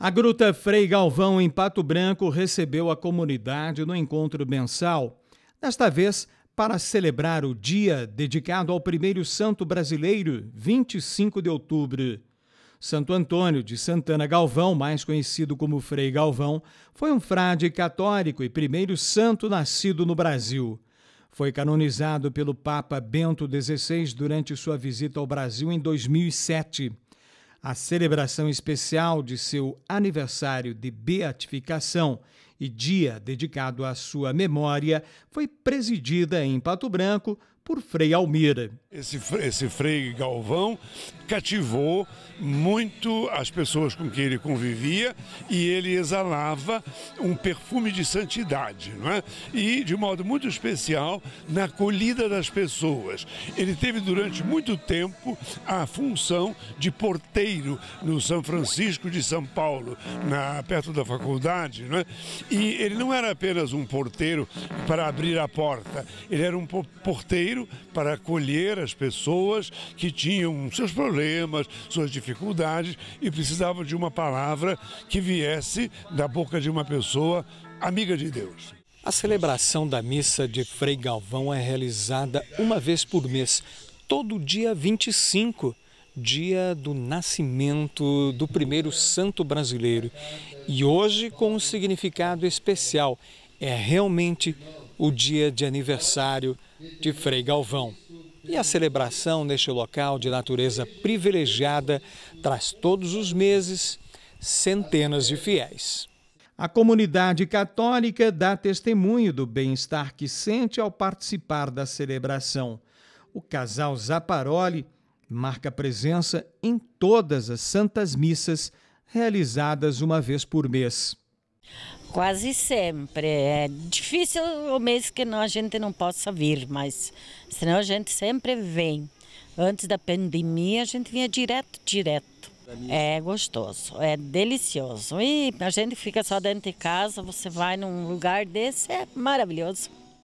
A Gruta Frei Galvão, em Pato Branco, recebeu a comunidade no encontro mensal, desta vez para celebrar o dia dedicado ao primeiro santo brasileiro, 25 de outubro. Santo Antônio de Santana Galvão, mais conhecido como Frei Galvão, foi um frade católico e primeiro santo nascido no Brasil. Foi canonizado pelo Papa Bento XVI durante sua visita ao Brasil em 2007 a celebração especial de seu aniversário de beatificação e dia dedicado à sua memória foi presidida em Pato Branco por Frei Almira. Esse, esse Frei Galvão cativou muito as pessoas com quem ele convivia e ele exalava um perfume de santidade, não é? E de modo muito especial na acolhida das pessoas. Ele teve durante muito tempo a função de porteiro no São Francisco de São Paulo, na, perto da faculdade, não é? E ele não era apenas um porteiro para abrir a porta, ele era um porteiro para acolher as pessoas que tinham seus problemas, suas dificuldades e precisavam de uma palavra que viesse da boca de uma pessoa amiga de Deus. A celebração da missa de Frei Galvão é realizada uma vez por mês, todo dia 25 dia do nascimento do primeiro santo brasileiro. E hoje com um significado especial. É realmente o dia de aniversário de Frei Galvão. E a celebração neste local de natureza privilegiada traz todos os meses centenas de fiéis. A comunidade católica dá testemunho do bem-estar que sente ao participar da celebração. O casal Zaparoli marca presença em todas as santas missas realizadas uma vez por mês. Quase sempre. É difícil o mês que a gente não possa vir, mas senão a gente sempre vem. Antes da pandemia a gente vinha direto, direto. É gostoso, é delicioso. E a gente fica só dentro de casa, você vai num lugar desse, é maravilhoso.